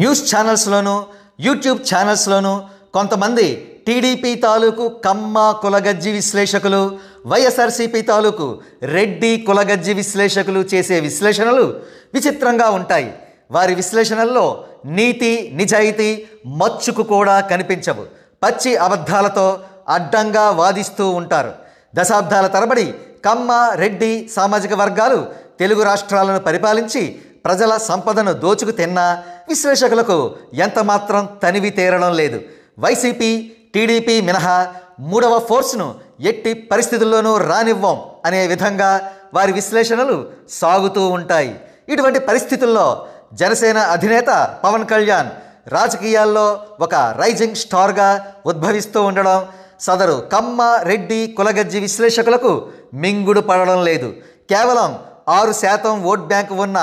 news ఛానల్స్లోనూ YouTube ఛానల్స్లోనూ కొంతమంది TDP తాలూకు కమ్మ కులగజ్జి విశ్లేషకులు వైఎస్ఆర్సీపీ తాలూకు రెడ్డి కులగజ్జి విశ్లేషకులు చేసే విశ్లేషణలు విచిత్రంగా ఉంటాయి వారి విశ్లేషణల్లో నీతి నిజాయితీ మచ్చుకు కూడా కనిపించవు పచ్చి అబద్ధాలతో అడ్డంగా వాదిస్తూ ఉంటారు దశాబ్దాల తరబడి కమ్మ రెడ్డి సామాజిక వర్గాలు తెలుగు రాష్ట్రాలను పరిపాలించి ప్రజల సంపదను దోచుకు తిన్నా విశ్లేషకులకు ఎంతమాత్రం తనివి తీరడం లేదు వైసీపీ టీడీపీ మినహా మూడవ ఫోర్స్ను ఎట్టి పరిస్థితుల్లోనూ రానివ్వం అనే విధంగా వారి విశ్లేషణలు సాగుతూ ఉంటాయి ఇటువంటి పరిస్థితుల్లో జనసేన అధినేత పవన్ కళ్యాణ్ రాజకీయాల్లో ఒక రైజింగ్ స్టార్గా ఉద్భవిస్తూ ఉండడం సదరు కమ్మ రెడ్డి కులగజ్జి విశ్లేషకులకు మింగుడు పడడం లేదు కేవలం ఆరు శాతం ఓట్ బ్యాంకు ఉన్న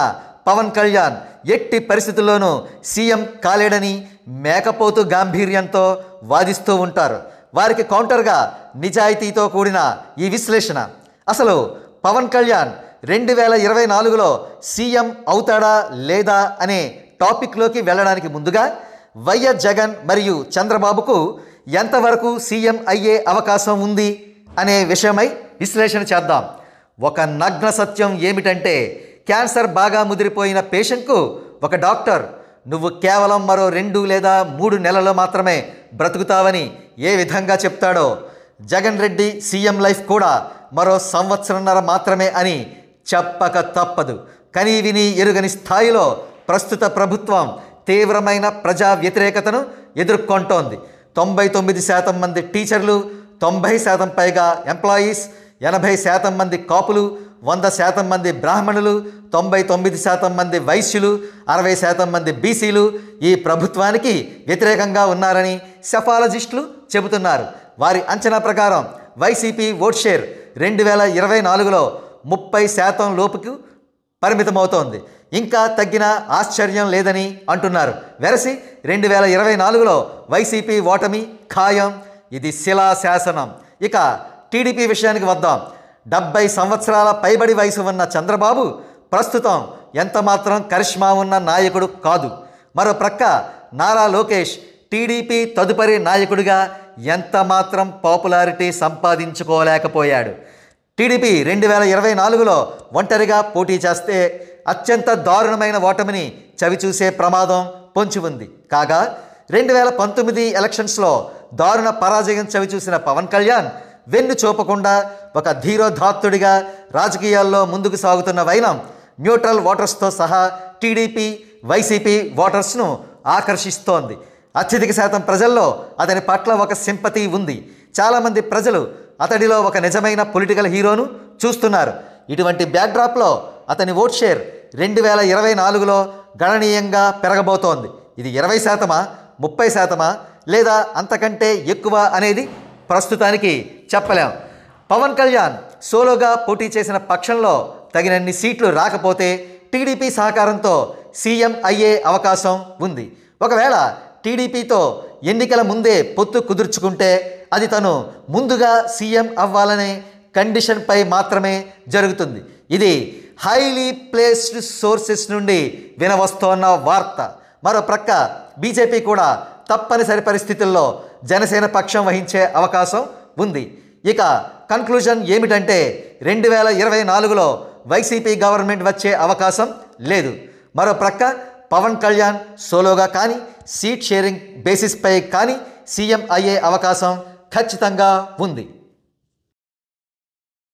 పవన్ కళ్యాణ్ ఎట్టి పరిస్థితుల్లోనూ సీఎం కాలేడని మేకపోతు గాంభీర్యంతో వాదిస్తూ ఉంటారు వారికి కౌంటర్గా నిజాయితీతో కూడిన ఈ విశ్లేషణ అసలు పవన్ కళ్యాణ్ రెండు వేల ఇరవై నాలుగులో సీఎం అవుతాడా లేదా అనే టాపిక్లోకి వెళ్ళడానికి ముందుగా వైఎస్ జగన్ మరియు చంద్రబాబుకు ఎంతవరకు సీఎం అయ్యే అవకాశం ఉంది అనే విషయమై విశ్లేషణ చేద్దాం ఒక నగ్న సత్యం ఏమిటంటే క్యాన్సర్ బాగా ముదిరిపోయిన పేషెంట్కు ఒక డాక్టర్ నువ్వు కేవలం మరో రెండు లేదా మూడు నెలలు మాత్రమే బ్రతుకుతావని ఏ విధంగా చెప్తాడో జగన్ రెడ్డి సీఎం లైఫ్ కూడా మరో సంవత్సరంన్నర మాత్రమే అని చెప్పక తప్పదు కనీ విని ఎరుగని స్థాయిలో ప్రస్తుత ప్రభుత్వం తీవ్రమైన ప్రజా వ్యతిరేకతను ఎదుర్కొంటోంది తొంభై తొమ్మిది శాతం మంది టీచర్లు తొంభై శాతం పైగా ఎంప్లాయీస్ ఎనభై శాతం మంది కాపులు వంద శాతం మంది బ్రాహ్మణులు తొంభై తొమ్మిది శాతం మంది వైశ్యులు అరవై శాతం మంది బీసీలు ఈ ప్రభుత్వానికి వ్యతిరేకంగా ఉన్నారని సెఫాలజిస్టులు చెబుతున్నారు వారి అంచనా ప్రకారం వైసీపీ ఓట్ షేర్ రెండు వేల ఇరవై నాలుగులో ముప్పై శాతం లోపుకు పరిమితమవుతోంది ఇంకా తగ్గిన ఆశ్చర్యం లేదని అంటున్నారు వెరసి రెండు వేల ఇరవై నాలుగులో వైసీపీ ఓటమి ఖాయం ఇది శిలాశాసనం ఇక టీడీపీ విషయానికి వద్దాం డెబ్బై సంవత్సరాల పైబడి వయసు ఉన్న చంద్రబాబు ప్రస్తుతం ఎంతమాత్రం కరిష్మా ఉన్న నాయకుడు కాదు మరో ప్రక్క నారా లోకేష్ టీడీపీ తదుపరి నాయకుడిగా ఎంతమాత్రం పాపులారిటీ సంపాదించుకోలేకపోయాడు టీడీపీ రెండు వేల ఇరవై నాలుగులో ఒంటరిగా పోటీ చేస్తే అత్యంత దారుణమైన ఓటమిని చవిచూసే ప్రమాదం పొంచి ఉంది కాగా రెండు వేల పంతొమ్మిది ఎలక్షన్స్లో దారుణ పరాజయం చవిచూసిన పవన్ కళ్యాణ్ వెన్ను చూపకుండా ఒక ధీరోధాత్తుడిగా రాజకీయాల్లో ముందుకు సాగుతున్న వైనం న్యూట్రల్ ఓటర్స్తో సహా టీడీపీ వైసీపీ ఓటర్స్ను ఆకర్షిస్తోంది అత్యధిక శాతం ప్రజల్లో అతని పట్ల ఒక సింపతి ఉంది చాలామంది ప్రజలు అతడిలో ఒక నిజమైన పొలిటికల్ హీరోను చూస్తున్నారు ఇటువంటి బ్యాక్డ్రాప్లో అతని ఓట్ షేర్ రెండు వేల ఇరవై నాలుగులో గణనీయంగా పెరగబోతోంది ఇది ఇరవై శాతమా ముప్పై శాతమా లేదా అంతకంటే ఎక్కువ అనేది ప్రస్తుతానికి చెప్పలేం పవన్ కళ్యాణ్ సోలోగా పోటీ చేసిన పక్షంలో తగినన్ని సీట్లు రాకపోతే టీడీపీ సహకారంతో సీఎం అయ్యే అవకాశం ఉంది ఒకవేళ టీడీపీతో ఎన్నికల ముందే పొత్తు కుదుర్చుకుంటే అది తను ముందుగా సీఎం అవ్వాలనే కండిషన్పై మాత్రమే జరుగుతుంది ఇది హైలీ ప్లేస్డ్ సోర్సెస్ నుండి వినవస్తోన్న వార్త మరో ప్రక్క బీజేపీ కూడా తప్పనిసరి పరిస్థితుల్లో జనసేన పక్షం వహించే అవకాశం ఉంది ఇక కన్క్లూజన్ ఏమిటంటే రెండు వేల ఇరవై నాలుగులో వైసీపీ గవర్నమెంట్ వచ్చే అవకాశం లేదు మరో ప్రక్క పవన్ కళ్యాణ్ సోలోగా కానీ సీట్ షేరింగ్ బేసిస్పై కానీ సీఎం అయ్యే అవకాశం ఖచ్చితంగా ఉంది